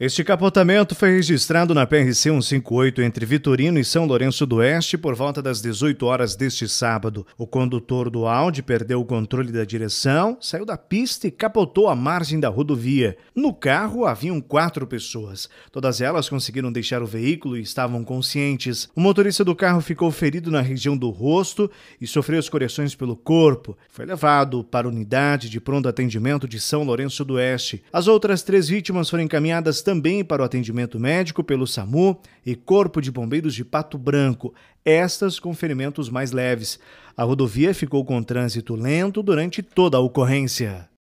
Este capotamento foi registrado na PRC 158 entre Vitorino e São Lourenço do Oeste por volta das 18 horas deste sábado. O condutor do Audi perdeu o controle da direção, saiu da pista e capotou à margem da rodovia. No carro haviam quatro pessoas. Todas elas conseguiram deixar o veículo e estavam conscientes. O motorista do carro ficou ferido na região do rosto e sofreu escoriações pelo corpo. Foi levado para a unidade de pronto atendimento de São Lourenço do Oeste. As outras três vítimas foram encaminhadas também para o atendimento médico pelo SAMU e Corpo de Bombeiros de Pato Branco, estas com ferimentos mais leves. A rodovia ficou com trânsito lento durante toda a ocorrência.